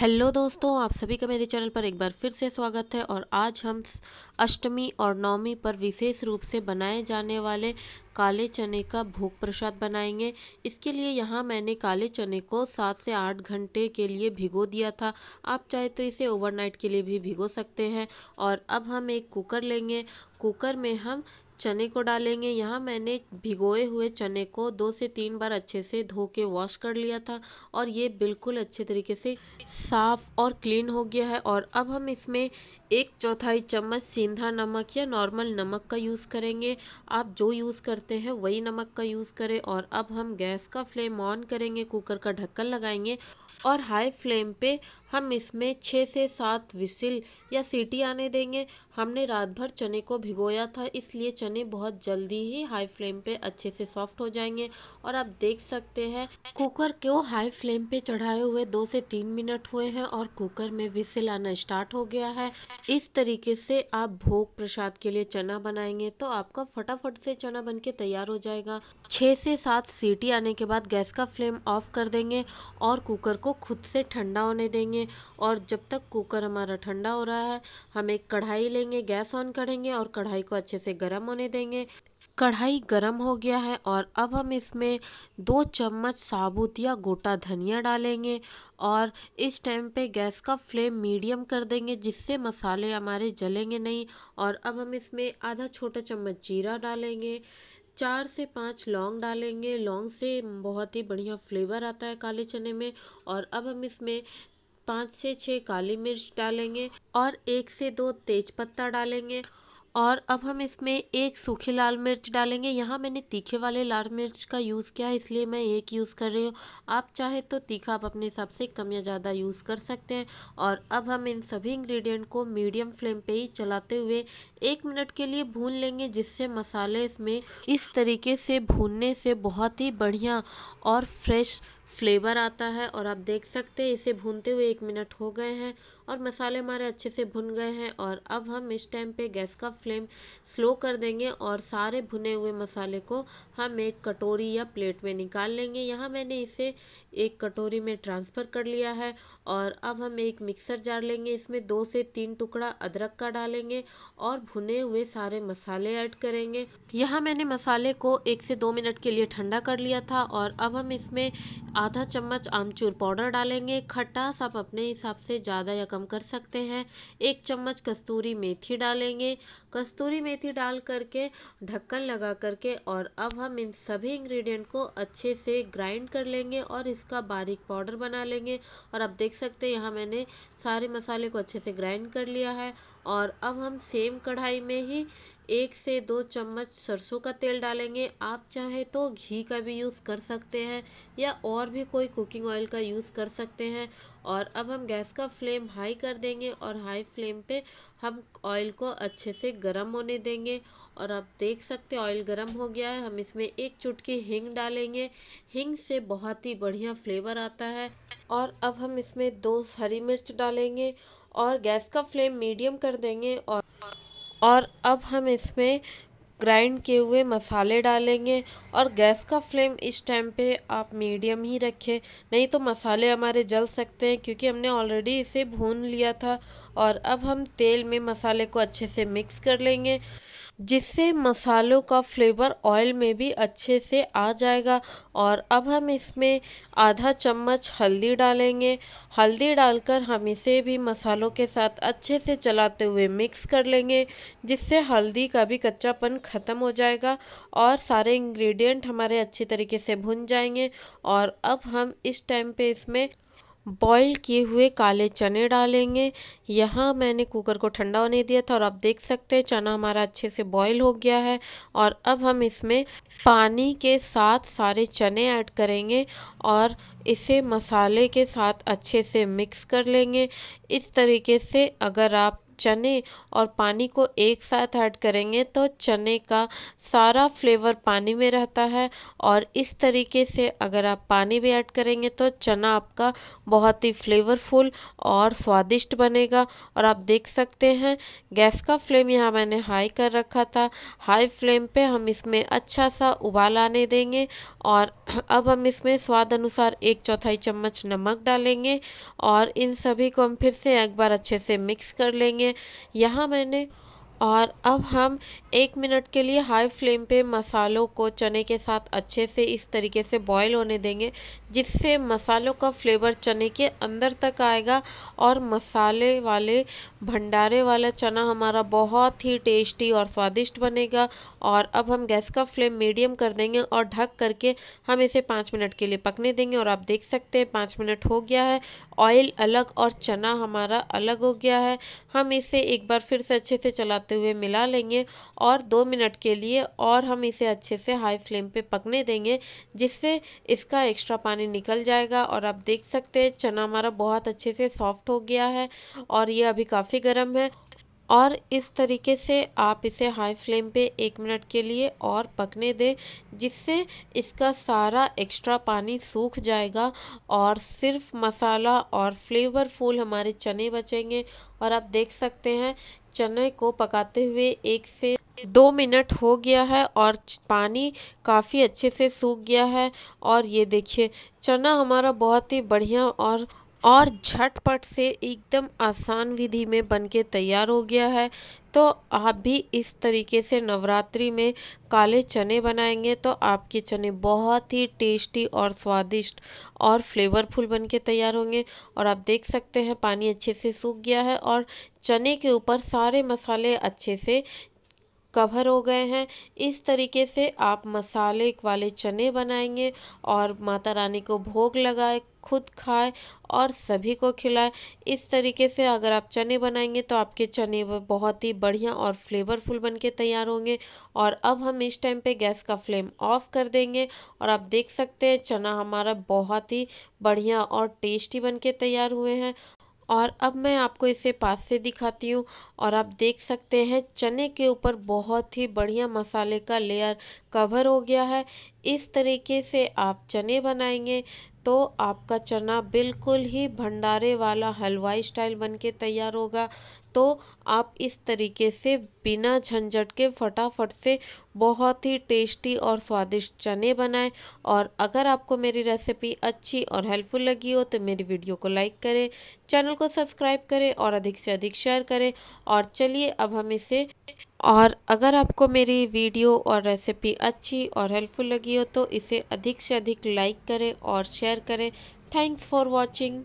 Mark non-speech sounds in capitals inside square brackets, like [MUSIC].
hello दोस्तों आप सभी का मेरे चैनल पर एक बार फिर से स्वागत है और आज हम अष्टमी और नवमी पर विशेष रूप से बनाए जाने वाले काले चने का भोग प्रसाद बनाएंगे इसके लिए यहाँ मैंने काले चने को सात से आठ घंटे के लिए भिगो दिया था आप चाहे तो इसे ओवरनाइट के लिए भी भिगो सकते हैं और अब हम एक कुकर लेंगे कुकर में हम चने को डालेंगे यहाँ मैंने भिगोए हुए चने को दो से तीन बार अच्छे से धो के वॉश कर लिया था और ये बिल्कुल अच्छे तरीके से साफ़ और क्लीन हो गया है और अब हम इसमें एक चौथाई चम्मच सेंधा नमक या नॉर्मल नमक का यूज़ करेंगे आप जो यूज़ करते हैं वही नमक का यूज़ करें और अब हम गैस का फ्लेम ऑन करेंगे कुकर का ढक्कन लगाएंगे और हाई फ्लेम पे हम इसमें छः से सात विसिल या सीटी आने देंगे हमने रात भर चने को भिगोया था इसलिए चने बहुत जल्दी ही हाई फ्लेम पे अच्छे से सॉफ्ट हो जाएंगे और आप देख सकते हैं कुकर को हाई फ्लेम पे चढ़ाए हुए दो से तीन मिनट हुए हैं और कुकर में विसिल आना स्टार्ट हो गया है इस तरीके से आप भोग प्रसाद के लिए चना बनाएंगे तो आपका फटाफट से चना बन के तैयार हो जाएगा छः से सात सीटी आने के बाद गैस का फ्लेम ऑफ कर देंगे और कुकर को खुद से ठंडा होने देंगे और जब तक कुकर हमारा ठंडा हो रहा है हम एक कढ़ाई लेंगे गैस ऑन करेंगे और कढ़ाई को अच्छे से गर्म होने देंगे कढ़ाई गरम हो गया है और अब हम इसमें दो चम्मच साबुत या गोटा धनिया डालेंगे और इस टाइम पे गैस का फ्लेम मीडियम कर देंगे जिससे मसाले हमारे जलेंगे नहीं और अब हम इसमें आधा छोटा चम्मच जीरा डालेंगे चार से पाँच लौंग डालेंगे लौंग से बहुत ही बढ़िया फ्लेवर आता है काले चने में और अब हम इसमें पाँच से छः काली मिर्च डालेंगे और एक से दो तेज पत्ता डालेंगे और अब हम इसमें एक सूखे लाल मिर्च डालेंगे यहाँ मैंने तीखे वाले लाल मिर्च का यूज़ किया है इसलिए मैं एक यूज़ कर रही हूँ आप चाहे तो तीखा आप अपने हिसाब से कम या ज़्यादा यूज़ कर सकते हैं और अब हम इन सभी इंग्रेडिएंट को मीडियम फ्लेम पे ही चलाते हुए एक मिनट के लिए भून लेंगे जिससे मसाले इसमें इस तरीके से भूनने से बहुत ही बढ़िया और फ्रेश फ्लेवर आता है और आप देख सकते हैं इसे भूनते हुए एक मिनट हो गए हैं और मसाले हमारे अच्छे से भुन गए हैं और अब हम इस टाइम पे गैस का फ्लेम स्लो कर देंगे और सारे भुने हुए मसाले को हम एक कटोरी या प्लेट में निकाल लेंगे यहाँ मैंने इसे एक कटोरी में ट्रांसफ़र कर लिया है और अब हम एक मिक्सर जार लेंगे इसमें दो से तीन टुकड़ा अदरक का डालेंगे और भुने हुए सारे मसाले ऐड करेंगे यहाँ मैंने मसाले को एक से दो मिनट के लिए ठंडा कर लिया था और अब हम इसमें आधा चम्मच आमचूर पाउडर डालेंगे खट्टा आप अपने हिसाब से ज़्यादा या कम कर सकते हैं एक चम्मच कस्तूरी मेथी डालेंगे कस्तूरी मेथी डाल करके ढक्कन लगा करके और अब हम इन सभी इंग्रेडिएंट को अच्छे से ग्राइंड कर लेंगे और इसका बारीक पाउडर बना लेंगे और आप देख सकते हैं यहाँ मैंने सारे मसाले को अच्छे से ग्राइंड कर लिया है और अब हम सेम कढ़ाई में ही एक से दो चम्मच सरसों का तेल डालेंगे आप चाहें तो घी का भी यूज़ कर सकते हैं या और भी कोई कुकिंग ऑयल का यूज़ कर सकते हैं और अब हम गैस का फ्लेम हाई कर देंगे और हाई फ्लेम पे हम ऑयल को अच्छे से गर्म होने देंगे और आप देख सकते हैं ऑयल गर्म हो गया है हम इसमें एक चुटकी हिंग डालेंगे हींग से बहुत ही बढ़िया फ्लेवर आता है और अब हम इसमें दो हरी मिर्च डालेंगे और गैस का फ्लेम मीडियम कर देंगे और और अब हम इसमें ग्राइंड किए हुए मसाले डालेंगे और गैस का फ्लेम इस टाइम पे आप मीडियम ही रखें नहीं तो मसाले हमारे जल सकते हैं क्योंकि हमने ऑलरेडी इसे भून लिया था और अब हम तेल में मसाले को अच्छे से मिक्स कर लेंगे जिससे मसालों का फ्लेवर ऑयल में भी अच्छे से आ जाएगा और अब हम इसमें आधा चम्मच हल्दी डालेंगे हल्दी डालकर हम इसे भी मसालों के साथ अच्छे से चलाते हुए मिक्स कर लेंगे जिससे हल्दी का भी कच्चापन ख़त्म हो जाएगा और सारे इंग्रेडिएंट हमारे अच्छी तरीके से भुन जाएंगे और अब हम इस टाइम पे इसमें बॉईल किए हुए काले चने डालेंगे यहाँ मैंने कुकर को ठंडा होने दिया था और आप देख सकते हैं चना हमारा अच्छे से बॉईल हो गया है और अब हम इसमें पानी के साथ सारे चने ऐड करेंगे और इसे मसाले के साथ अच्छे से मिक्स कर लेंगे इस तरीके से अगर आप चने और पानी को एक साथ ऐड करेंगे तो चने का सारा फ्लेवर पानी में रहता है और इस तरीके से अगर आप पानी भी ऐड करेंगे तो चना आपका बहुत ही फ्लेवरफुल और स्वादिष्ट बनेगा और आप देख सकते हैं गैस का फ्लेम यहाँ मैंने हाई कर रखा था हाई फ्लेम पे हम इसमें अच्छा सा उबाल आने देंगे और [CLEARS THROAT] अब हम इसमें स्वाद अनुसार एक चौथाई चम्मच नमक डालेंगे और इन सभी को हम फिर से एक बार अच्छे से मिक्स कर लेंगे यहाँ मैंने और अब हम एक मिनट के लिए हाई फ्लेम पे मसालों को चने के साथ अच्छे से इस तरीके से बॉईल होने देंगे जिससे मसालों का फ्लेवर चने के अंदर तक आएगा और मसाले वाले भंडारे वाला चना हमारा बहुत ही टेस्टी और स्वादिष्ट बनेगा और अब हम गैस का फ्लेम मीडियम कर देंगे और ढक करके हम इसे पाँच मिनट के लिए पकने देंगे और आप देख सकते हैं पाँच मिनट हो गया है ऑयल अलग और चना हमारा अलग हो गया है हम इसे एक बार फिर से अच्छे से चलाते हुए मिला लेंगे और दो मिनट के लिए और हम इसे अच्छे से हाई फ्लेम पे पकने देंगे जिससे इसका एक्स्ट्रा पानी निकल जाएगा और आप देख सकते हैं चना हमारा बहुत अच्छे से सॉफ्ट हो गया है और ये अभी काफ़ी गर्म है और इस तरीके से आप इसे हाई फ्लेम पे एक मिनट के लिए और पकने दें जिससे इसका सारा एक्स्ट्रा पानी सूख जाएगा और सिर्फ मसाला और फ्लेवरफुल हमारे चने बचेंगे और आप देख सकते हैं चने को पकाते हुए एक से दो मिनट हो गया है और पानी काफ़ी अच्छे से सूख गया है और ये देखिए चना हमारा बहुत ही बढ़िया और और झटपट से एकदम आसान विधि में बन के तैयार हो गया है तो आप भी इस तरीके से नवरात्रि में काले चने बनाएंगे तो आपके चने बहुत ही टेस्टी और स्वादिष्ट और फ्लेवरफुल बन के तैयार होंगे और आप देख सकते हैं पानी अच्छे से सूख गया है और चने के ऊपर सारे मसाले अच्छे से कवर हो गए हैं इस तरीके से आप मसाले वाले चने बनाएंगे और माता रानी को भोग लगाए खुद खाए और सभी को खिलाए इस तरीके से अगर आप चने बनाएंगे तो आपके चने बहुत ही बढ़िया और फ्लेवरफुल बन के तैयार होंगे और अब हम इस टाइम पे गैस का फ्लेम ऑफ कर देंगे और आप देख सकते हैं चना हमारा बहुत ही बढ़िया और टेस्टी बन के तैयार हुए हैं और अब मैं आपको इसे पास से दिखाती हूँ और आप देख सकते हैं चने के ऊपर बहुत ही बढ़िया मसाले का लेयर कवर हो गया है इस तरीके से आप चने बनाएंगे तो आपका चना बिल्कुल ही भंडारे वाला हलवाई स्टाइल बन के तैयार होगा तो आप इस तरीके से बिना झंझट के फटाफट से बहुत ही टेस्टी और स्वादिष्ट चने बनाएं और अगर आपको मेरी रेसिपी अच्छी और हेल्पफुल लगी हो तो मेरी वीडियो को लाइक करें चैनल को सब्सक्राइब करें और अधिक से अधिक शेयर करें और चलिए अब हम इसे और अगर आपको मेरी वीडियो और रेसिपी अच्छी और हेल्पफुल लगी हो तो इसे अधिक से अधिक लाइक करें और शेयर करें थैंक्स फॉर वॉचिंग